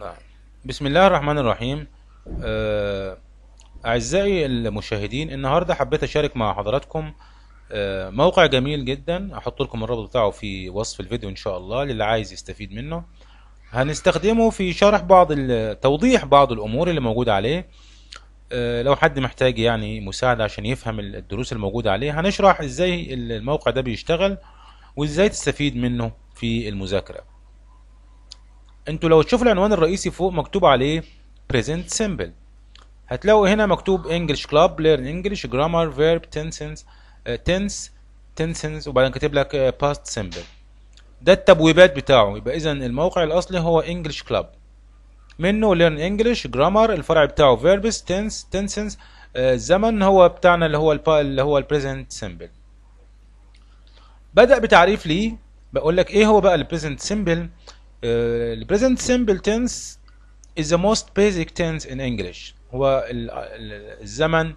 نعم بسم الله الرحمن الرحيم آه، أعزائي المشاهدين النهاردة حبيت أشارك مع حضراتكم آه، موقع جميل جدا أحط لكم الرابط بتاعه في وصف الفيديو إن شاء الله للي عايز يستفيد منه هنستخدمه في شرح بعض توضيح بعض الأمور اللي موجودة عليه آه، لو حد محتاج يعني مساعدة عشان يفهم الدروس الموجودة عليه هنشرح إزاي الموقع ده بيشتغل وإزاي تستفيد منه في المذاكرة انتوا لو تشوفوا العنوان الرئيسي فوق مكتوب عليه present simple هتلاقوا هنا مكتوب English Club Learn English Grammar Verb Tenses Tense Tenses آه، وبعدين كاتب لك آه، Past Simple ده التبويبات بتاعه يبقى إذا الموقع الأصلي هو English Club منه Learn English Grammar الفرع بتاعه Verbs Tense Tenses الزمن آه، هو بتاعنا اللي هو اللي هو present simple بدأ بتعريف ليه بقول لك ايه هو بقى present simple ال آه، present simple tense is the most basic tense in English هو الزمن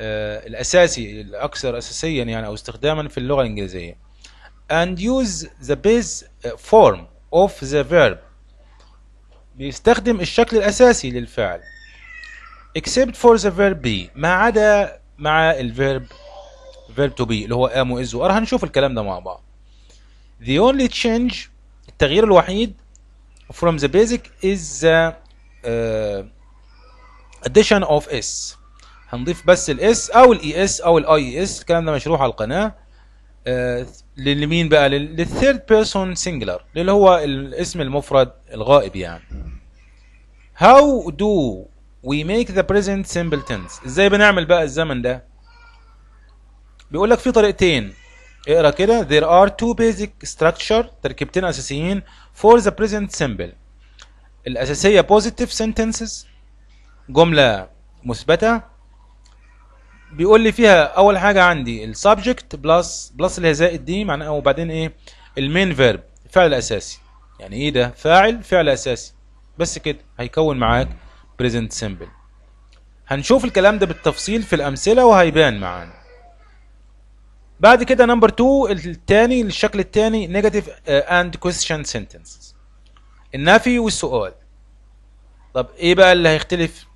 آه، الأساسي الأكثر أساسيا يعني أو استخداما في اللغة الإنجليزية and use the base آه، form of the verb بيستخدم الشكل الأساسي للفعل except for the verb be ما عدا مع الفيرب verb to be اللي هو am و و are هنشوف الكلام ده مع بعض the only change التغيير الوحيد from the basic is the uh, addition of s هنضيف بس الاس او الاي اس e او الاي اس e الكلام ده مشروح على القناه آه لمين بقى للثيرد بيرسون سنجلر اللي هو الاسم المفرد الغائب يعني how do we make the present simple tense ازاي بنعمل بقى الزمن ده بيقول لك في طريقتين اقرا كده there are two basic structure تركيبتين اساسيين for the present simple الاساسيه positive sentences جمله مثبته بيقول لي فيها اول حاجه عندي السبجكت بلس بلس اللي هي زائد دي معناها وبعدين ايه المين فيرب الفعل الاساسي يعني ايه ده فاعل فعل اساسي بس كده هيكون معاك present simple هنشوف الكلام ده بالتفصيل في الامثله وهيبان معانا بعد كده نمبر 2 الثاني الشكل الثاني نيجاتيف اند كويستشن سنتنس النفي والسؤال طب ايه بقى اللي هيختلف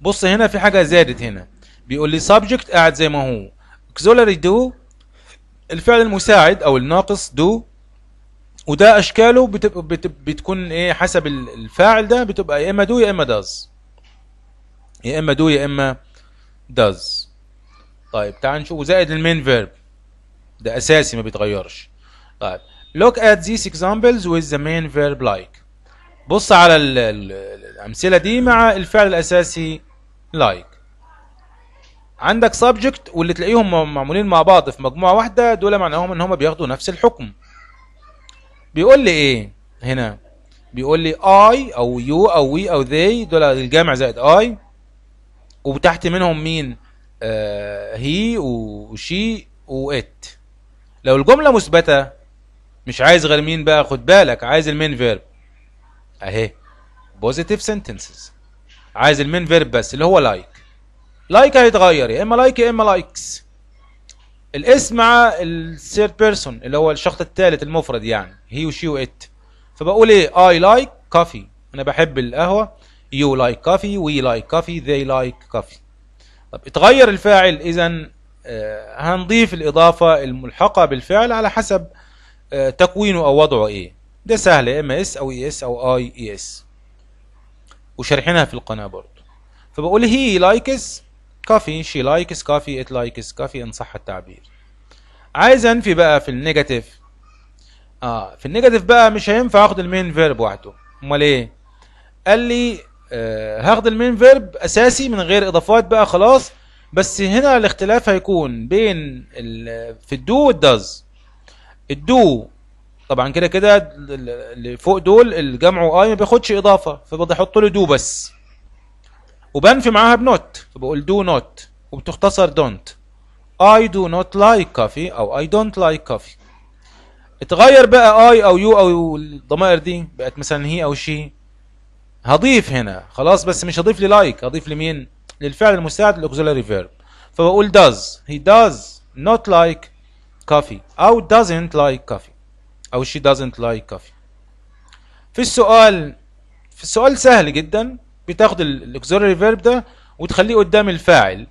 بص هنا في حاجه زادت هنا بيقول لي سبجكت قاعد زي ما هو اكزولري دو الفعل المساعد او الناقص دو وده اشكاله بتب... بتب... بتكون ايه حسب الفاعل ده بتبقى يا اما دو يا اما داز يا اما دو يا اما داز طيب تعال نشوف زائد المين فيرب ده اساسي ما بيتغيرش طيب look at these examples with the main verb like بص على الامثله دي مع الفعل الاساسي like عندك subject واللي تلاقيهم معمولين مع بعض في مجموعه واحده دول معناهم ان هم بياخدوا نفس الحكم بيقول لي ايه هنا بيقول لي I او you او we او they دول الجامع زائد I وتحت منهم مين هي وشي وات لو الجمله مثبته مش عايز غير مين بقى خد بالك عايز المين فيرب اهي بوزيتيف سنتنسز عايز المين فيرب بس اللي هو لايك لايك هيتغير يا اما لايك يا اما لايكس الاسم مع الثيرد بيرسون اللي هو الشخص الثالث المفرد يعني هي وشي وات فبقول ايه اي لايك كافي انا بحب القهوه يو لايك كافي وي لايك كافي ذي لايك كافي طب اتغير الفاعل اذا آه، هنضيف الاضافة الملحقة بالفعل على حسب آه، تكوينه او وضعه ايه ده سهل يا اما اس او اي اس او اي اي اس وشرحناها في القناة برضه فبقول هي لايكس كافي شي لايكس كافي ات لايكس كافي ان صح التعبير عايز انفي بقى في النيجاتيف اه في النيجاتيف بقى مش هينفع اخد المين فيرب وحده امال ايه قال لي آه، هاخد المين فيرب اساسي من غير اضافات بقى خلاص بس هنا الاختلاف هيكون بين في الدو والداز الدو طبعا كده كده اللي فوق دول الجمع اي ما بياخدش اضافه فبدي احط له دو بس وبنفي معاها بنوت فبقول دو نوت وبتختصر دونت اي دو نوت لايك كافي او اي دونت لايك كافي اتغير بقى اي او يو او الضمائر دي بقت مثلا هي او شي هضيف هنا خلاص بس مش هضيف لي لايك هضيف لمين للفعل المساعد الاوكزيلري فيرب فبقول does he does not like coffee او doesn't like coffee او she doesn't like coffee في السؤال في السؤال سهل جدا بتاخد الاوكزيلري فيرب ده وتخليه قدام الفاعل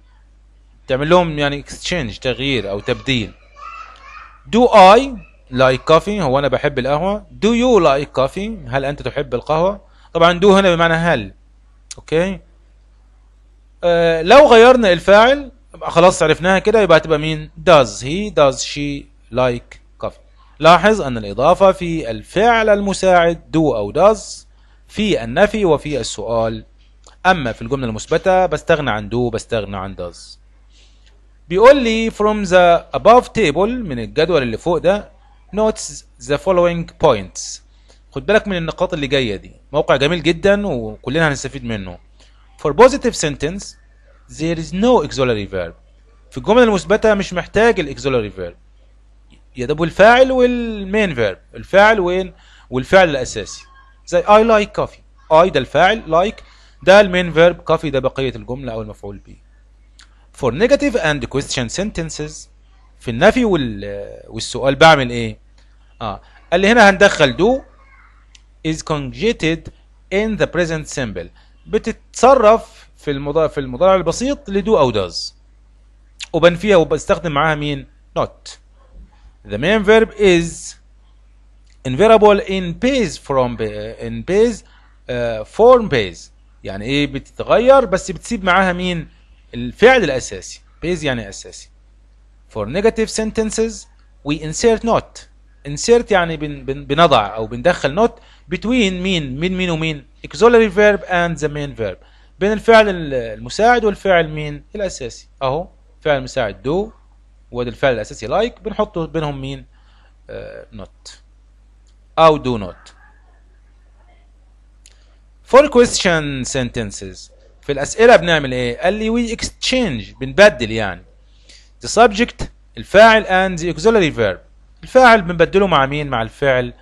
تعمل لهم يعني اكستشينج تغيير او تبديل do I like coffee هو انا بحب القهوه do you like coffee هل انت تحب القهوه طبعا دو هنا بمعنى هل اوكي آه لو غيرنا الفاعل خلاص عرفناها كده يبقى هتبقى مين does he does she like coffee لاحظ ان الاضافه في الفعل المساعد دو او does في النفي وفي السؤال اما في الجمله المثبته بستغنى عن دو بستغنى عن does بيقول لي from the above table من الجدول اللي فوق ده notes the following points خد بالك من النقاط اللي جايه دي موقع جميل جدا وكلنا هنستفيد منه for positive sentence there is no auxiliary verb في الجمل المثبته مش محتاج الاكزولاري فيرب دوب الفاعل والمين فيرب الفاعل وين والفعل الاساسي زي I like coffee I ده الفاعل like ده المين فيرب coffee ده بقيه الجمله او المفعول به for negative and question sentences في النفي والسؤال بعمل ايه اه قال لي هنا هندخل do is conjugated in the present simple بتتصرف في المضارع في المضارع البسيط لدو او does وبنفيها وبستخدم معاها مين not the main verb is invariable in base from in base uh, form base يعني ايه بتتغير بس بتسيب معاها مين الفعل الاساسي base يعني اساسي for negative sentences we insert not insert يعني بن بن بنضع او بندخل not between مين مين مين ومين auxiliary verb and the main verb بين الفعل المساعد والفعل مين الأساسي أهو فعل المساعد do وهذا الفعل الأساسي like بنحطه بينهم مين آه not أو do not for question sentences في الأسئلة بنعمل إيه قال لي we exchange بنبدل يعني the subject الفاعل and the auxiliary verb الفاعل بنبدله مع مين مع الفعل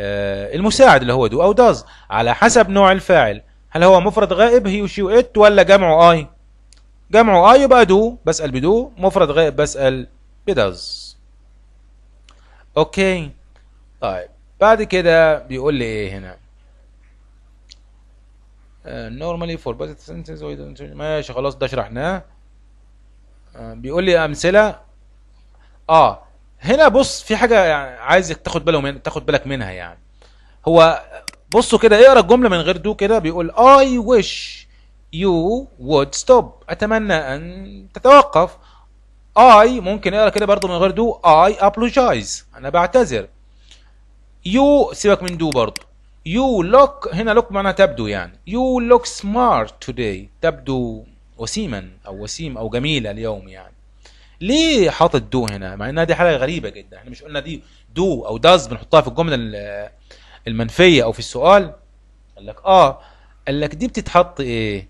آه، المساعد اللي هو دو او داز على حسب نوع الفاعل هل هو مفرد غائب هي وشي وات ولا جمعه اي جمعه اي يبقى دو بسال بدو مفرد غائب بسال بداز اوكي طيب بعد كده بيقول لي ايه هنا نورمالي فور بادت سنتنس ماشي خلاص ده شرحناه آه، بيقول لي امثله اه هنا بص في حاجه يعني عايزك تاخد باله من تاخد بالك منها يعني هو بصوا كده اقرا الجمله من غير دو كده بيقول I wish you would stop اتمنى ان تتوقف I ممكن اقرا كده برضه من غير دو I apologize انا بعتذر You سيبك من دو برضه You look هنا look معناها تبدو يعني You look smart today تبدو وسيما او وسيم او جميله اليوم يعني ليه حاطط دو هنا مع انها دي حاجه غريبه جدا احنا مش قلنا دي دو او داز بنحطها في الجمله المنفيه او في السؤال قال لك اه قال لك دي بتتحط ايه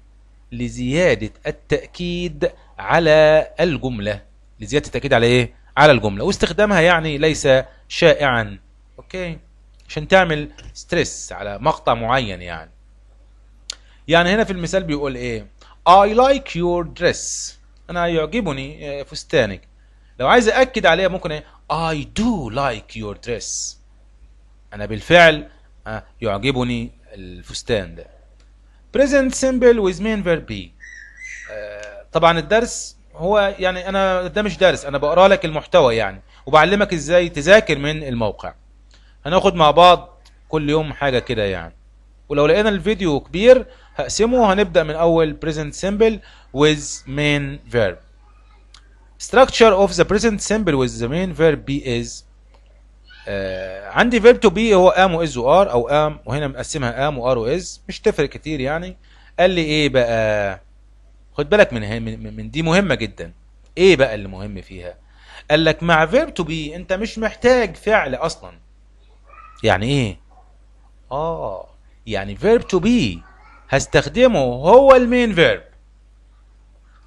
لزياده التاكيد على الجمله لزياده التاكيد على ايه على الجمله واستخدامها يعني ليس شائعا اوكي عشان تعمل ستريس على مقطع معين يعني يعني هنا في المثال بيقول ايه I like your dress انا يعجبني آه، فستانك لو عايز اكد عليها ممكن ايه دو لايك يور دريس انا بالفعل آه، يعجبني الفستان ده present simple with main verb be آه، طبعا الدرس هو يعني انا ده مش درس انا بقرا لك المحتوى يعني وبعلمك ازاي تذاكر من الموقع هناخد مع بعض كل يوم حاجه كده يعني ولو لقينا الفيديو كبير هقسمه هنبدا من اول present simple with main verb structure of the present simple with the main verb be is uh, عندي verb to be هو am و is و are او am وهنا مقسمها am و are و is مش تفرق كتير يعني قال لي ايه بقى خد بالك من من, من دي مهمه جدا ايه بقى اللي مهم فيها قال لك مع verb to be انت مش محتاج فعل اصلا يعني ايه اه يعني verb to be هستخدمه هو المين verb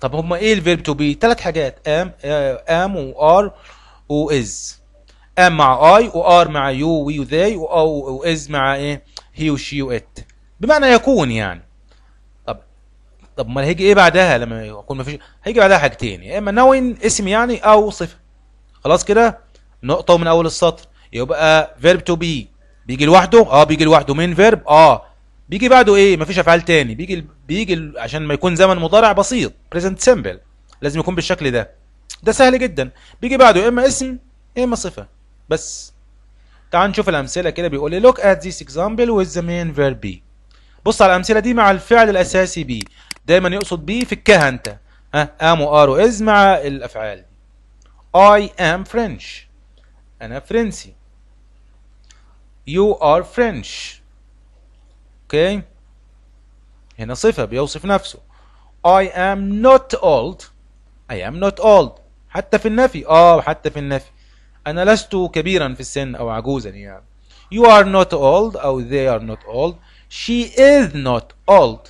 طب هما ايه الفيرب تو بي ثلاث حاجات ام ام وار واز ام مع اي وار مع يو وي وذي واز مع ايه هي وشي وات بمعنى يكون يعني طب طب امال هيجي ايه بعدها لما يكون ما فيش هيجي بعدها حاجتين يا اما نوين اسم يعني او صفه خلاص كده نقطه من اول السطر يبقى فيرب تو بي بيجي لوحده اه بيجي لوحده من فيرب اه بيجي بعده ايه مفيش افعال تاني بيجي ال... بيجي ال... عشان ما يكون زمن مضارع بسيط بريزنت سمبل لازم يكون بالشكل ده ده سهل جدا بيجي بعده يا اما اسم يا اما صفه بس تعال نشوف الامثله كده بيقول لي look at this example with the main verb be بص على الامثله دي مع الفعل الاساسي بي دايما يقصد في فكها انت ها ام وار واز مع الافعال I am French انا فرنسي You are French اوكي هنا صفة بيوصف نفسه I am not old I am not old حتى في النفي اه حتى في النفي انا لست كبيرا في السن او عجوزا يعني you are not old او they are not old she is not old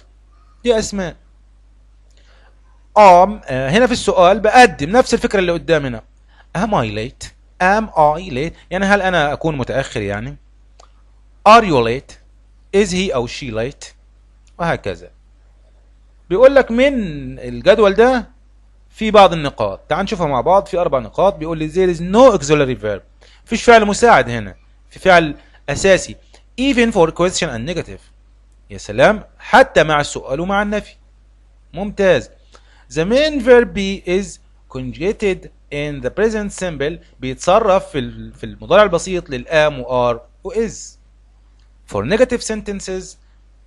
دي اسماء ام آه هنا في السؤال بقدم نفس الفكرة اللي قدامنا am I late am I late يعني هل انا اكون متأخر يعني are you late is he أو she light وهكذا بيقول لك من الجدول ده في بعض النقاط تعال نشوفها مع بعض في أربع نقاط بيقول لي there is no auxiliary verb مفيش فعل مساعد هنا في فعل أساسي even for question and negative يا سلام حتى مع السؤال ومع النفي ممتاز the main verb is conjugated in the present simple بيتصرف في في المضارع البسيط للام وار وإز فور نيجاتيف sentences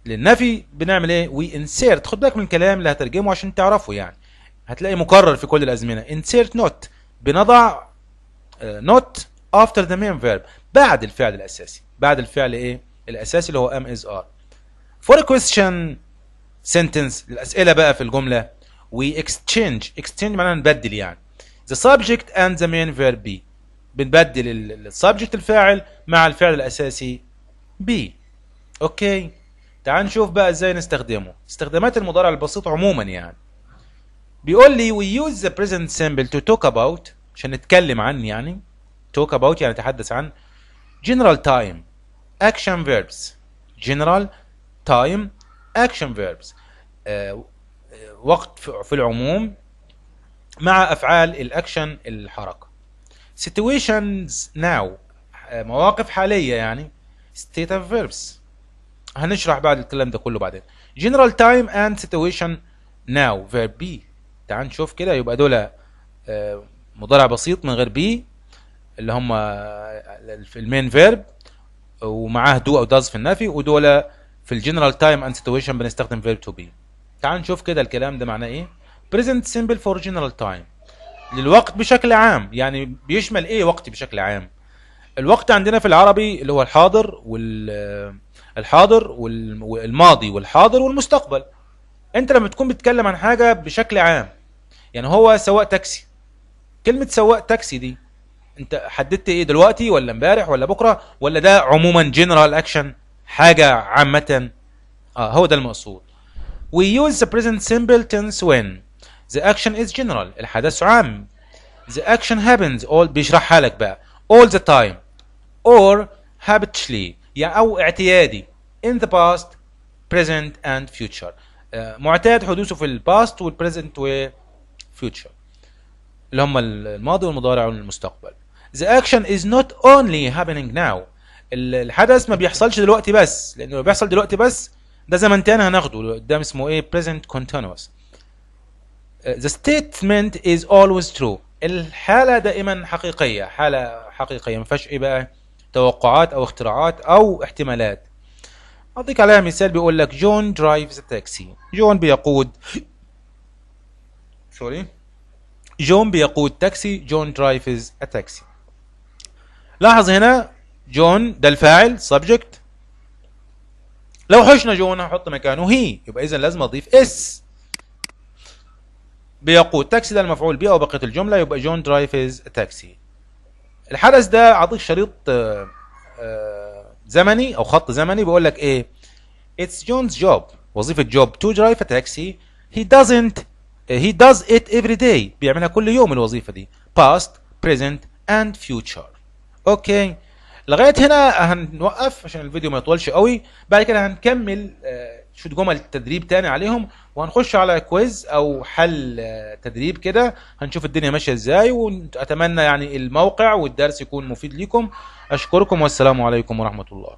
للنفي بنعمل ايه وي انسيرت خد بالك من الكلام اللي هترجمه عشان تعرفه يعني هتلاقي مكرر في كل الازمنه انسيرت نوت بنضع نوت افتر ذا مين فيرب بعد الفعل الاساسي بعد الفعل ايه الاساسي اللي هو ام از ار فور question sentence الاسئله بقى في الجمله وي اكستشينج اكستشينج معناها نبدل يعني the subject and the main verb be بنبدل السبجكت الفاعل مع الفعل الاساسي بي اوكي تعال نشوف بقى ازاي نستخدمه استخدامات المضارع البسيط عموما يعني بيقول لي we use the present simple to talk about عشان نتكلم عن يعني talk about يعني نتحدث عن general time action verbs general time action verbs آه، وقت في العموم مع افعال الاكشن الحركه situations now آه، مواقف حاليه يعني ستيت فيربس هنشرح بعد الكلام ده كله بعدين جنرال تايم اند سيتويشن ناو فيرب بي تعال نشوف كده يبقى دول آه، مضارع بسيط من غير بي اللي هم آه، المين فيرب ومعاه دو او داز في النفي ودول في الجنرال تايم اند سيتويشن بنستخدم فيرب تو بي تعال نشوف كده الكلام ده معناه ايه present simple for general time للوقت بشكل عام يعني بيشمل ايه وقت بشكل عام الوقت عندنا في العربي اللي هو الحاضر وال الحاضر والماضي والحاضر والمستقبل انت لما تكون بتتكلم عن حاجه بشكل عام يعني هو سواق تاكسي كلمه سواق تاكسي دي انت حددت ايه دلوقتي ولا امبارح ولا بكره ولا ده عموما جنرال اكشن حاجه عامه اه هو ده المقصود we use the present simple tense when the action is general الحدث عام the action happens all بيشرحها لك بقى all the time or habitually يعني أو اعتيادي in the past present and future آه، معتاد حدوثه في الباست والبريزنت والفيوتشر اللي هم الماضي والمضارع والمستقبل the action is not only happening now الحدث ما بيحصلش دلوقتي بس لانه لو بيحصل دلوقتي بس ده زمن تاني هناخده قدام اسمه ايه present continuous آه، the statement is always true الحالة دائما حقيقية حالة حقيقية ما فيهاش ايه بقى توقعات أو اختراعات أو احتمالات أعطيك عليها مثال بيقول لك جون درايفز تاكسي جون بيقود سوري جون بيقود تاكسي جون درايفز تاكسي لاحظ هنا جون ده الفاعل subject لو حشنا جون هحط مكانه هي يبقى اذا لازم اضيف اس بيقود تاكسي ده المفعول به او بقيه الجمله يبقى جون درايفز تاكسي الحدث ده اعطيك شريط آه، آه، زمني او خط زمني بيقول لك ايه اتس جونز جوب وظيفه جوب تو درايف تاكسي هي doesn't آه، he does it every day بيعملها كل يوم الوظيفه دي past present and future اوكي لغايه هنا هنوقف عشان الفيديو ما يطولش قوي بعد كده هنكمل شوت جمل التدريب تاني عليهم وهنخش على كويز او حل آه، تدريب كده هنشوف الدنيا ماشيه ازاي واتمنى يعني الموقع والدرس يكون مفيد ليكم اشكركم والسلام عليكم ورحمه الله